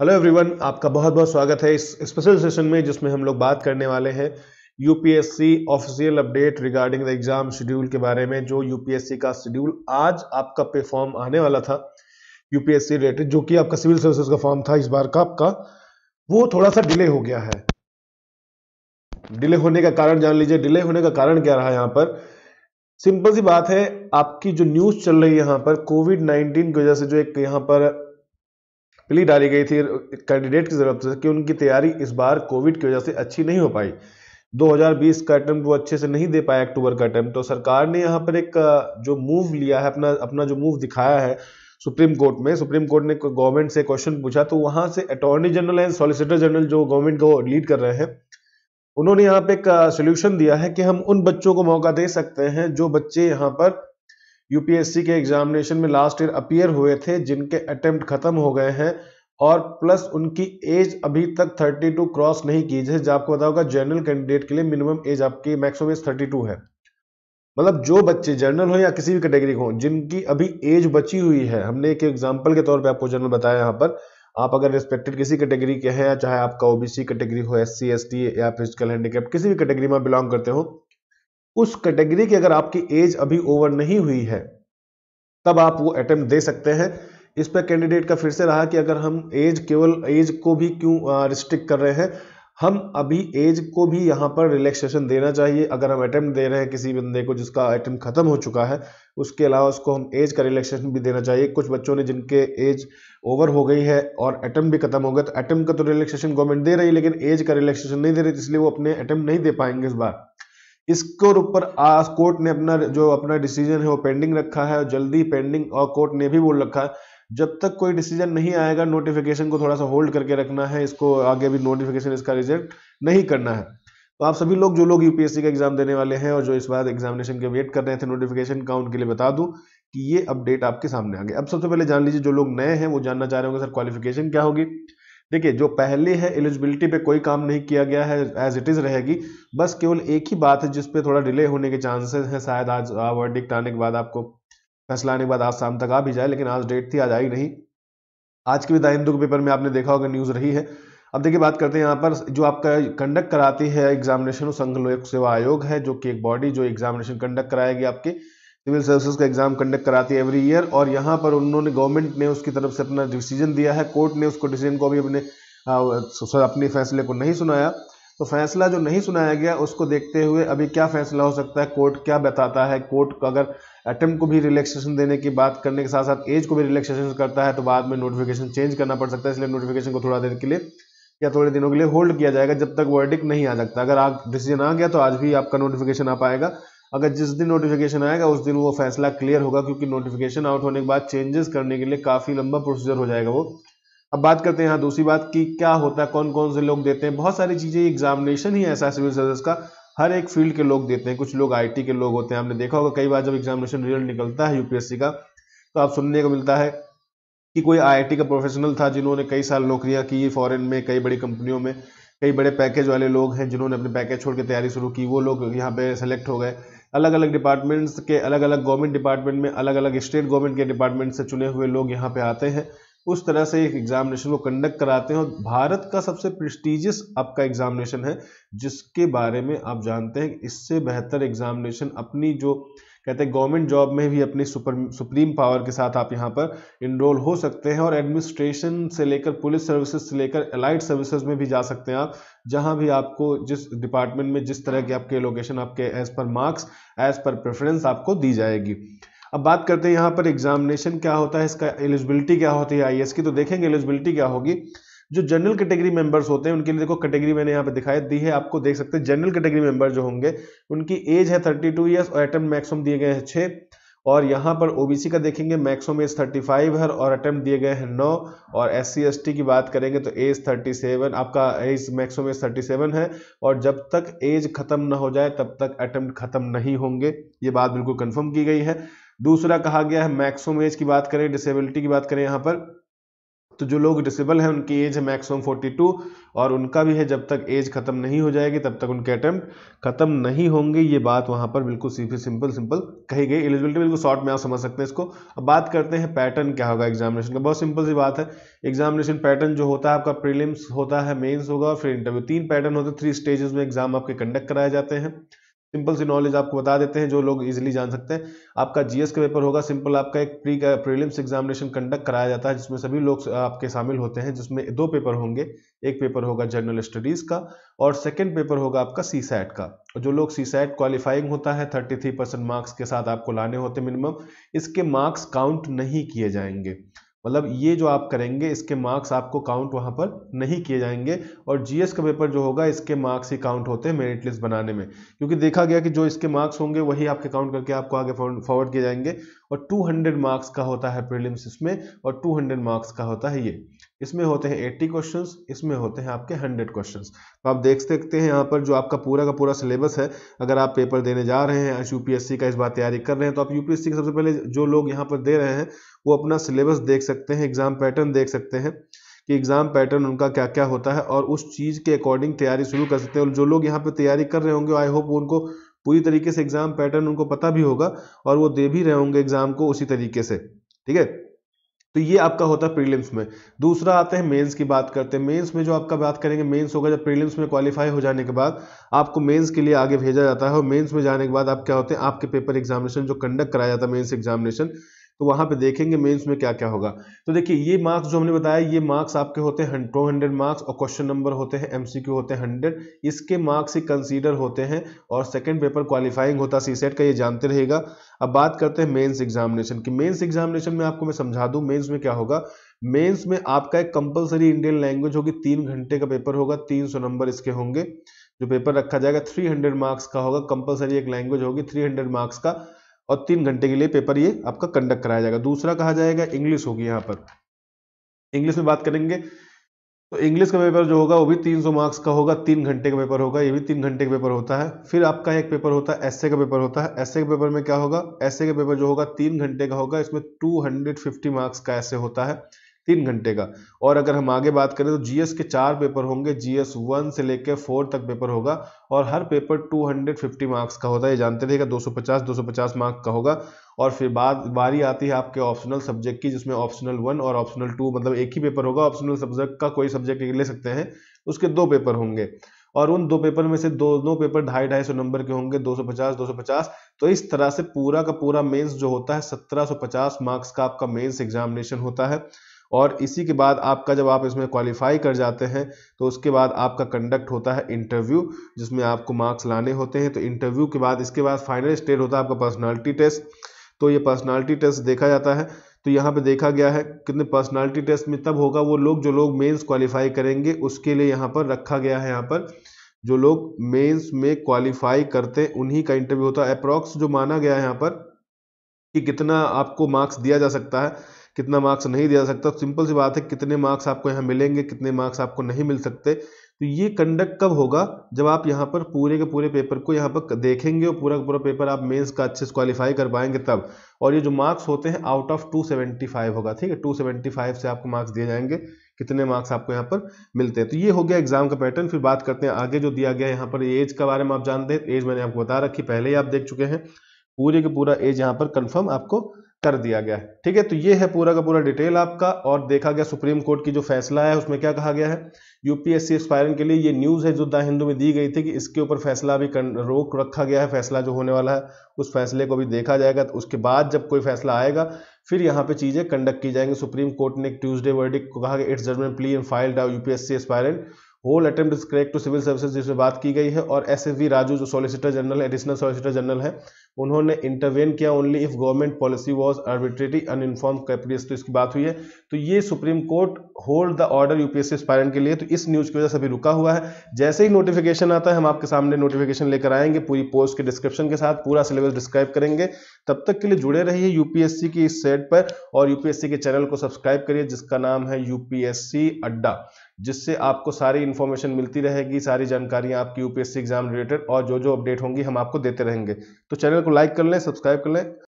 hello everyone आपका बहुत बहुत स्वागत है इस स्पेशल सेशन में जिसमें हम लोग बात करने वाले हैं UPSC official update regarding the exam schedule के बारे में जो यूपीएससी का शेड्यूल आज आपका पे फॉर्म आने वाला था यूपीएससी रिलेटेड जो कि आपका सिविल सर्विसेज का फॉर्म था इस बार का आपका वो थोड़ा सा डिले हो गया है डिले होने का कारण जान लीजिए डिले होने का कारण क्या रहा यहाँ पर सिंपल सी बात है आपकी जो न्यूज चल रही है यहाँ पर कोविड नाइन्टीन की वजह से जो एक यहाँ पर प्ली डाली गई थी कैंडिडेट की तरफ से कि उनकी तैयारी इस बार कोविड की वजह से अच्छी नहीं हो पाई 2020 का अटैम्प्ट वो अच्छे से नहीं दे पाया अक्टूबर का अटैम्प्ट तो सरकार ने यहाँ पर एक जो मूव लिया है अपना अपना जो मूव दिखाया है सुप्रीम कोर्ट में सुप्रीम कोर्ट ने गवर्नमेंट से क्वेश्चन पूछा तो वहां से attorney general and solicitor general जो गवर्नमेंट को लीड कर रहे हैं उन्होंने यहाँ पे एक सोल्यूशन दिया है कि हम उन बच्चों को मौका दे सकते हैं जो बच्चे यहाँ पर यूपीएससी के एग्जामिनेशन में लास्ट ईयर अपियर हुए थे जिनके अटेम्प्ट खत्म हो गए हैं और प्लस उनकी एज अभी तक 32 क्रॉस नहीं की जैसे आपको बताओगे जनरल कैंडिडेट के लिए मिनिमम एज आपकी मैक्सिमम एज 32 है मतलब जो बच्चे जनरल हो या किसी भी कैटेगरी हो जिनकी अभी एज बची हुई है हमने एक एग्जाम्पल के तौर पर आपको जनरल बताया यहाँ पर आप अगर रिस्पेक्टेड किसी कैटेगरी के हैं चाहे आपका ओबीसी कैटेगरी हो एस सी एस टी या फिजिकल हैंडीकेप किसी भी कैटेगरी में बिलोंग करते हो उस कैटेगरी की अगर आपकी एज अभी ओवर नहीं हुई है तब आप वो अटैम्प्ट दे सकते हैं इस पर कैंडिडेट का फिर से रहा कि अगर हम एज केवल एज को भी क्यों रिस्ट्रिक्ट कर रहे हैं हम अभी एज को भी यहाँ पर रिलैक्सेशन देना चाहिए अगर हम अटैम्प्ट दे रहे हैं किसी बंदे को जिसका अटैम्प्ट खत्म हो चुका है उसके अलावा उसको हम एज का रिलैक्सेशन भी देना चाहिए कुछ बच्चों ने जिनके एज ओवर हो गई है और अटैम्प्ट भी खत्म हो गया तो अटैम्प्ट का तो रिलैक्सेशन गवर्नमेंट दे रही है लेकिन एज का रिलैक्सेशन नहीं दे रही इसलिए वो अपने अटैम्प्ट नहीं दे पाएंगे इस बार इसके ऊपर कोर्ट ने अपना जो अपना डिसीजन है वो पेंडिंग रखा है जल्दी पेंडिंग और कोर्ट ने भी बोल रखा है जब तक कोई डिसीजन नहीं आएगा नोटिफिकेशन को थोड़ा सा होल्ड करके रखना है इसको आगे भी नोटिफिकेशन इसका रिजल्ट नहीं करना है तो आप सभी लोग जो लोग यूपीएससी का एग्जाम देने वाले हैं और जो इस बार एग्जामिनेशन के वेट कर रहे थे नोटिफिकेशन का उनके लिए बता दूं कि ये अपडेट आपके सामने आ गए अब सबसे पहले जान लीजिए जो लोग नए हैं वो जानना चाह रहे होंगे सर क्वालिफिकेशन क्या होगी देखिए जो पहले है एलिजिबिलिटी पे कोई काम नहीं किया गया है एज इट इज रहेगी बस केवल एक ही बात है जिसपे थोड़ा डिले होने के चांसेस हैं शायद आज वर्डिक्ट आने के बाद आपको फैसला आने के बाद आज शाम तक आ भी जाए लेकिन आज डेट थी आज आई नहीं आज के भी द के पेपर में आपने देखा होगा न्यूज़ रही है अब देखिए बात करते हैं यहाँ पर जो आपका कंडक्ट कराती है एग्जामिनेशन संघ लोक सेवा आयोग है जो कि एक बॉडी जो एग्जामिनेशन कंडक्ट कराएगी आपके सिविल सर्विसेज का एग्ज़ाम कंडक्ट कराती है एवरी ईयर और यहाँ पर उन्होंने गवर्नमेंट ने उसकी तरफ से अपना डिसीजन दिया है कोर्ट ने उसको डिसीजन को भी अपने अपने फैसले को नहीं सुनाया तो फैसला जो नहीं सुनाया गया उसको देखते हुए अभी क्या फैसला हो सकता है कोर्ट क्या बताता है कोर्ट अगर अटेम्प को भी रिलैक्सेशन देने की बात करने के साथ साथ एज को भी रिलैक्सेशन करता है तो बाद में नोटिफिकेशन चेंज करना पड़ सकता है इसलिए नोटिफिकेशन को थोड़ा देर के लिए या थोड़े दिनों के लिए होल्ड किया जाएगा जब तक वर्डिक नहीं आ सकता अगर आप डिसीजन आ गया तो आज भी आपका नोटिफिकेशन आ पाएगा अगर जिस दिन नोटिफिकेशन आएगा उस दिन वो फैसला क्लियर होगा क्योंकि नोटिफिकेशन आउट होने के बाद चेंजेस करने के लिए काफ़ी लंबा प्रोसीजर हो जाएगा वो अब बात करते हैं यहाँ दूसरी बात की क्या होता है कौन कौन से लोग देते हैं बहुत सारी चीज़ें एग्जामिनेशन ही ऐसा सिविल सर्विस का हर एक फील्ड के लोग देते हैं कुछ लोग आई के लोग होते हैं आपने देखा होगा कई बार जब एग्जामिनेशन रिजल्ट निकलता है यूपीएससी का तो आप सुनने को मिलता है कि कोई आई का प्रोफेशनल था जिन्होंने कई साल नौकरियां की फॉरन में कई बड़ी कंपनियों में कई बड़े पैकेज वाले लोग हैं जिन्होंने अपने पैकेज छोड़ के तैयारी शुरू की वो लोग यहाँ पे सेलेक्ट हो गए अलग अलग डिपार्टमेंट्स के अलग अलग गवर्नमेंट डिपार्टमेंट में अलग अलग स्टेट गवर्नमेंट के डिपार्टमेंट से चुने हुए लोग यहाँ पे आते हैं उस तरह से एक एग्जामिनेशन को कंडक्ट कराते हैं और भारत का सबसे प्रेस्टिजियस आपका एग्जामिनेशन है जिसके बारे में आप जानते हैं इससे बेहतर एग्जामिनेशन अपनी जो कहते हैं गवर्नमेंट जॉब में भी अपनी सुपर सुप्रीम पावर के साथ आप यहाँ पर इनरोल हो सकते हैं और एडमिनिस्ट्रेशन से लेकर पुलिस सर्विसेज से लेकर अलाइड सर्विसेज में भी जा सकते हैं आप जहाँ भी आपको जिस डिपार्टमेंट में जिस तरह की आपके लोकेशन आपके as per marks as per preference आपको दी जाएगी अब बात करते हैं यहाँ पर एग्जामिनेशन क्या होता है इसका एलिजिबिलिटी क्या होती है आई की तो देखेंगे एलिजिबिलिटी क्या होगी जो जनरल कैटेगरी मेंबर्स होते हैं उनके लिए देखो कैटेगरी मैंने यहाँ पे दिखाई दी है आपको देख सकते हैं जनरल कैटेगरी मेंबर जो होंगे उनकी एज है थर्टी टू ईयर्स और अटैम्प्ट मैक्सिमम दिए गए हैं छः और यहाँ पर ओबीसी का देखेंगे मैक्सिमम एज 35 है और अटेम्प्ट दिए गए हैं नौ और एस सी की बात करेंगे तो एज 37 आपका एज मैक्सिमम एज 37 है और जब तक एज खत्म ना हो जाए तब तक अटेम्प्ट खत्म नहीं होंगे ये बात बिल्कुल कन्फर्म की गई है दूसरा कहा गया है मैक्सिमम एज की बात करें डिसेबिलिटी की बात करें यहाँ पर तो जो लोग डिसेबल हैं उनकी एज है मैक्सिमम 42 और उनका भी है जब तक एज ख़त्म नहीं हो जाएगी तब तक उनके अटैम्प्ट ख़त्म नहीं होंगे ये बात वहां पर बिल्कुल सीधी सिंपल सिंपल कही गई एलिजिबिलिटी बिल्कुल शॉर्ट में आप समझ सकते हैं इसको अब बात करते हैं पैटर्न क्या होगा एग्जामिनेशन का बहुत सिंपल सी बात है एग्जामिनेशन पैटर्न जो होता है आपका प्रीलिम्स होता है मेन्स होगा फिर इंटरव्यू तीन पैटर्न होते हैं थ्री स्टेजेस में एग्जाम आपके कंडक्ट कराए जाते हैं सिंपल सी नॉलेज आपको बता देते हैं जो लोग इजीली जान सकते हैं आपका जीएस का पेपर होगा सिंपल आपका एक प्री प्रीलिम्स एग्जामिनेशन कंडक्ट कराया जाता है जिसमें सभी लोग आपके शामिल होते हैं जिसमें दो पेपर होंगे एक पेपर होगा जनरल स्टडीज का और सेकंड पेपर होगा आपका सी सैट का जो लोग सी सैट क्वालिफाइंग होता है थर्टी थ्री परसेंट मार्क्स के साथ आपको लाने होते मिनिमम इसके मार्क्स काउंट नहीं किए जाएंगे मतलब ये जो आप करेंगे इसके मार्क्स आपको काउंट वहां पर नहीं किए जाएंगे और जीएस का पेपर जो होगा इसके मार्क्स ही काउंट होते हैं मेरिट लिस्ट बनाने में क्योंकि देखा गया कि जो इसके मार्क्स होंगे वही आपके काउंट करके आपको आगे फॉरवर्ड किए जाएंगे और 200 मार्क्स का होता है प्रीलिम्स इसमें और 200 मार्क्स का होता है ये इसमें होते हैं 80 क्वेश्चंस इसमें होते हैं आपके 100 क्वेश्चंस तो आप देख सकते हैं यहाँ पर जो आपका पूरा का पूरा सिलेबस है अगर आप पेपर देने जा रहे हैं यूपीएससी का इस बार तैयारी कर रहे हैं तो आप यूपीएससी के सबसे पहले जो लोग यहाँ पर दे रहे हैं वो अपना सिलेबस देख सकते हैं एग्जाम पैटर्न देख सकते हैं कि एग्ज़ाम पैटर्न उनका क्या क्या होता है और उस चीज़ के अकॉर्डिंग तैयारी शुरू कर सकते हैं और जो लोग यहाँ पर तैयारी कर रहे होंगे आई होप उनको पूरी तरीके से एग्जाम पैटर्न उनको पता भी होगा और वो दे भी रहे होंगे एग्जाम को उसी तरीके से ठीक है तो ये आपका होता है प्रीलिम्स में दूसरा आते हैं मेंस की बात करते हैं मेंस में जो आपका बात करेंगे मेंस होगा जब प्रीलिम्स में क्वालिफाई हो जाने के बाद आपको मेंस के लिए आगे भेजा जाता है और मेंस में जाने के बाद आप क्या होते हैं आपके पेपर एग्जामिनेशन जो कंडक्ट कराया जाता है मेन्स एग्जामिनेशन तो वहां पे देखेंगे मेंस में क्या क्या होगा तो देखिए ये मार्क्स जो हमने बताया ये मार्क्स आपके होते हैं टू हंड्रेड मार्क्स और क्वेश्चन नंबर होते हैं एमसीक्यू होते हैं हंड्रेड इसके मार्क्स ही कंसीडर होते हैं और सेकेंड पेपर क्वालिफाइंग होता सी का ये जानते रहेगा अब बात करते हैं मेन्स एग्जामिनेशन की मेन्स एग्जामिनेशन में आपको मैं समझा दूँ मेन्स में क्या होगा मेन्स में आपका एक कंपलसरी इंडियन लैंग्वेज होगी तीन घंटे का पेपर होगा तीन सौ नंबर इसके होंगे जो पेपर रखा जाएगा थ्री हंड्रेड मार्क्स का होगा कंपलसरी एक लैंग्वेज होगी थ्री हंड्रेड मार्क्स का और तीन घंटे के लिए पेपर ये आपका कंडक्ट कराया जाएगा दूसरा कहा जाएगा इंग्लिश होगी यहाँ पर इंग्लिश में बात करेंगे तो इंग्लिश का पेपर जो होगा वो भी 300 मार्क्स का होगा तीन घंटे का पेपर होगा ये भी तीन घंटे का पेपर होता है फिर आपका एक पेपर होता है एसए का पेपर होता है एसए के पेपर में क्या होगा एसए का पेपर जो होगा तीन घंटे का होगा इसमें 250 मार्क्स का ऐसे होता है तीन घंटे का और अगर हम आगे बात करें तो जीएस के चार पेपर होंगे जीएस वन से लेकर फोर तक पेपर होगा और हर पेपर 250 मार्क्स का होता है ये जानते रहेगा 250 250 मार्क्स का होगा और फिर बाद बारी आती है आपके ऑप्शनल सब्जेक्ट की जिसमें ऑप्शनल वन और ऑप्शनल टू मतलब एक ही पेपर होगा ऑप्शनल सब्जेक्ट का कोई सब्जेक्ट ले सकते हैं उसके दो पेपर होंगे और उन दो पेपर में से दोनों पेपर ढाई ढाई सौ नंबर के होंगे 250 250 तो इस तरह से पूरा का पूरा मेंस जो होता है 1750 मार्क्स का आपका मेंस एग्जामिनेशन होता है और इसी के बाद आपका जब आप इसमें क्वालिफाई कर जाते हैं तो उसके बाद आपका कंडक्ट होता है इंटरव्यू जिसमें आपको मार्क्स लाने होते हैं तो इंटरव्यू के बाद इसके बाद फाइनल स्टेट होता है आपका पर्सनालिटी टेस्ट तो ये पर्सनालिटी टेस्ट देखा जाता है तो यहाँ पे देखा गया है कितने पर्सनैलिटी टेस्ट में तब होगा वो लोग जो लोग मेन्स क्वालिफाई करेंगे उसके लिए यहाँ पर रखा गया है यहाँ पर जो लोग मेन्स में क्वालिफाई करते हैं उन्हीं का इंटरव्यू होता है अप्रॉक्स जो माना गया है यहाँ पर कि कितना आपको मार्क्स दिया जा सकता है कितना मार्क्स नहीं दिया सकता सिंपल तो सी बात है कितने मार्क्स आपको यहाँ मिलेंगे कितने मार्क्स आपको नहीं मिल सकते तो ये कंडक्ट कब होगा जब आप यहाँ पर पूरे के पूरे पेपर को यहाँ पर देखेंगे और पूरा का पूरा पेपर आप मेंस का अच्छे से क्वालिफाई कर पाएंगे तब और ये जो मार्क्स होते हैं आउट ऑफ 275 होगा ठीक है 275 से आपको मार्क्स दिए जाएंगे कितने मार्क्स आपको यहाँ पर मिलते हैं तो ये हो गया एग्जाम का पैटर्न फिर बात करते हैं आगे जो दिया गया यहाँ पर एज के बारे में आप जानते हैं एज मैंने आपको बता रखी पहले ही आप देख चुके हैं पूरे के पूरा एज यहाँ पर कन्फर्म आपको कर दिया गया है ठीक है तो ये है पूरा का पूरा डिटेल आपका और देखा गया सुप्रीम कोर्ट की जो फैसला है उसमें क्या कहा गया है यूपीएससी एक्सपायरिंग के लिए ये न्यूज़ है जो द हिंदू में दी गई थी कि इसके ऊपर फैसला अभी रोक रखा गया है फैसला जो होने वाला है उस फैसले को भी देखा जाएगा तो उसके बाद जब कोई फैसला आएगा फिर यहाँ पे चीज़ें कंडक्ट की जाएंगी सुप्रीम कोर्ट ने एक ट्यूजडे वर्डिक को कहा कि its judgment plea and filed UPSC aspirant whole attempt is correct to civil services जिसमें बात की गई है और एस राजू जो सॉलिसिटर जनरल है एडिशनल सॉलिसिटर जनरल है उन्होंने इंटरवेन किया only if government policy was un uninform capitalist तो इसकी बात हुई है तो ये supreme court hold the order UPSC aspirant के लिए तो इस न्यूज की वजह से अभी रुका हुआ है जैसे ही नोटिफिकेशन आता है हम आपके सामने नोटिफिकेशन लेकर आएंगे पूरी पोस्ट के डिस्क्रिप्शन के साथ पूरा सिलेबस डिस्क्राइब करेंगे तब तक के लिए जुड़े रहिए यूपीएससी की इस सेट पर और यूपीएससी के चैनल को सब्सक्राइब करिए जिसका नाम है यूपीएससी अड्डा जिससे आपको सारी इन्फॉर्मेशन मिलती रहेगी सारी जानकारियाँ आपकी यूपीएससी एग्जाम रिलेटेड और जो जो अपडेट होंगी हम आपको देते रहेंगे तो चैनल को लाइक कर लें सब्सक्राइब कर लें